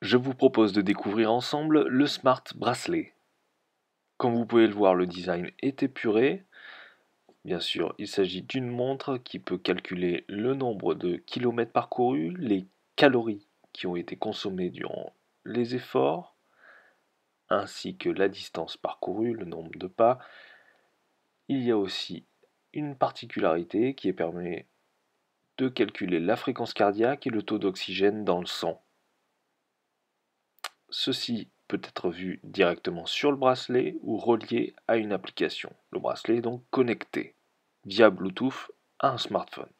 je vous propose de découvrir ensemble le Smart Bracelet. Comme vous pouvez le voir, le design est épuré. Bien sûr, il s'agit d'une montre qui peut calculer le nombre de kilomètres parcourus, les calories qui ont été consommées durant les efforts, ainsi que la distance parcourue, le nombre de pas. Il y a aussi une particularité qui permet de calculer la fréquence cardiaque et le taux d'oxygène dans le sang. Ceci peut être vu directement sur le bracelet ou relié à une application. Le bracelet est donc connecté via Bluetooth à un smartphone.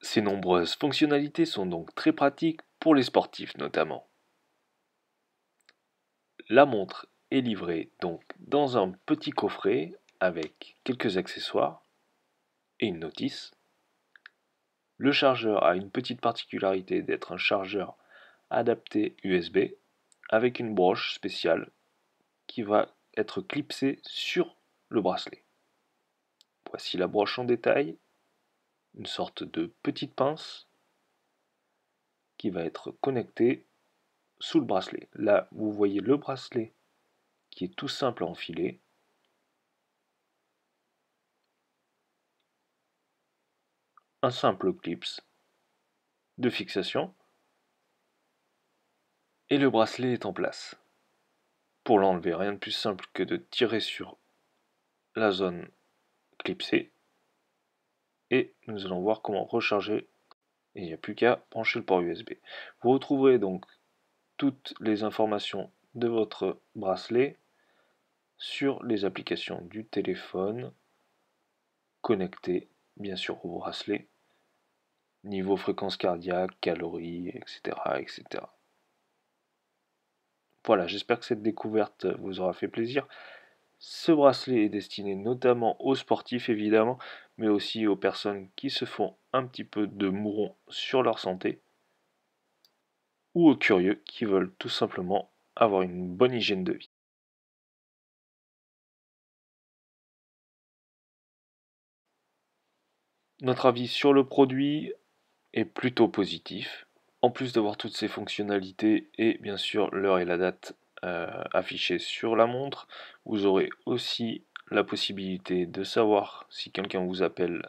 Ces nombreuses fonctionnalités sont donc très pratiques pour les sportifs notamment. La montre est livrée donc dans un petit coffret avec quelques accessoires et une notice. Le chargeur a une petite particularité d'être un chargeur adapté USB avec une broche spéciale qui va être clipsée sur le bracelet. Voici la broche en détail, une sorte de petite pince qui va être connectée sous le bracelet. Là, vous voyez le bracelet qui est tout simple à enfiler. Un simple clips de fixation et le bracelet est en place. Pour l'enlever, rien de plus simple que de tirer sur la zone clipsée et nous allons voir comment recharger et il n'y a plus qu'à brancher le port USB. Vous retrouverez donc toutes les informations de votre bracelet sur les applications du téléphone Connecté, bien sûr au bracelet, niveau fréquence cardiaque, calories, etc. etc. Voilà, j'espère que cette découverte euh, vous aura fait plaisir. Ce bracelet est destiné notamment aux sportifs évidemment, mais aussi aux personnes qui se font un petit peu de mouron sur leur santé ou aux curieux qui veulent tout simplement avoir une bonne hygiène de vie. Notre avis sur le produit est plutôt positif. En plus d'avoir toutes ces fonctionnalités et bien sûr l'heure et la date euh, affichées sur la montre, vous aurez aussi la possibilité de savoir si quelqu'un vous appelle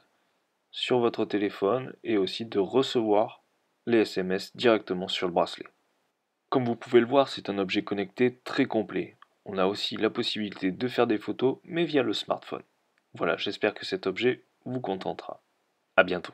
sur votre téléphone et aussi de recevoir les SMS directement sur le bracelet. Comme vous pouvez le voir, c'est un objet connecté très complet. On a aussi la possibilité de faire des photos, mais via le smartphone. Voilà, j'espère que cet objet vous contentera. A bientôt.